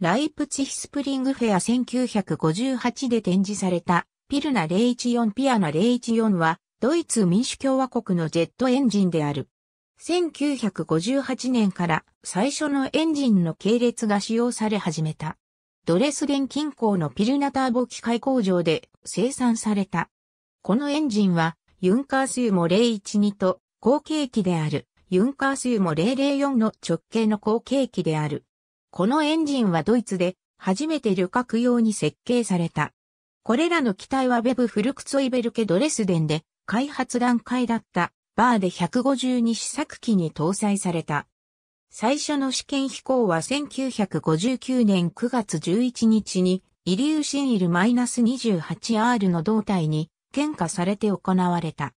ライプチヒスプリングフェア1958で展示されたピルナ014ピアナ014はドイツ民主共和国のジェットエンジンである。1958年から最初のエンジンの系列が使用され始めた。ドレスデン近郊のピルナターボ機械工場で生産された。このエンジンはユンカースユも012と後継機であるユンカースユも004の直径の後継機である。このエンジンはドイツで初めて旅客用に設計された。これらの機体はベブフルクツォイベルケドレスデンで開発段階だったバーで152試作機に搭載された。最初の試験飛行は1959年9月11日にイリューシンイル -28R の胴体に献花されて行われた。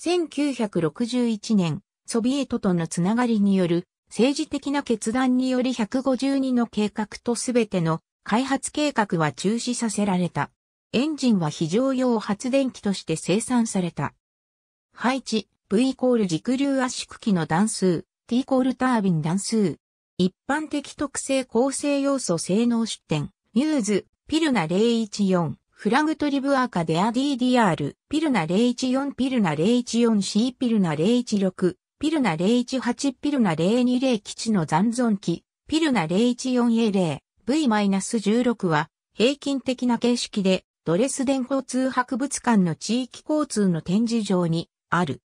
1961年、ソビエトとのつながりによる政治的な決断により152の計画とすべての開発計画は中止させられた。エンジンは非常用発電機として生産された。配置 V イコール軸流圧縮機の段数 T イコールタービン段数。一般的特性構成要素性能出展ミューズピルナ014フラグトリブアカデア DDR ピルナ014ピルナ014 C ピルナ016ピルナ018ピルナ020基地の残存期、ピルナ 014A0V-16 は平均的な形式でドレスデン交通博物館の地域交通の展示場にある。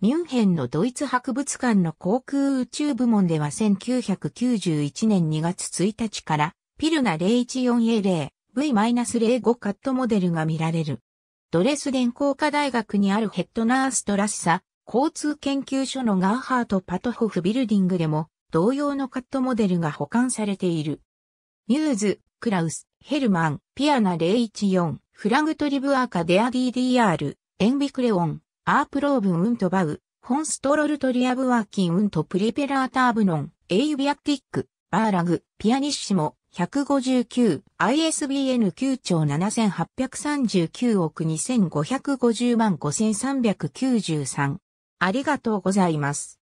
ミュンヘンのドイツ博物館の航空宇宙部門では1991年2月1日からピルナ 014A0V-05 カットモデルが見られる。ドレスデン工科大学にあるヘッドナーストラッサ交通研究所のガーハート・パトホフビルディングでも同様のカットモデルが保管されている。ミューズ、クラウス、ヘルマン、ピアナ014、フラグトリブアーカデア DDR、エンビクレオン、アープローブンウントバウ、ホンストロルトリアブワーキンウントプリペラーターブノン、エイビアティック、バーラグ、ピアニッシモ、159、ISBN 9兆7839億2550万5393。ありがとうございます。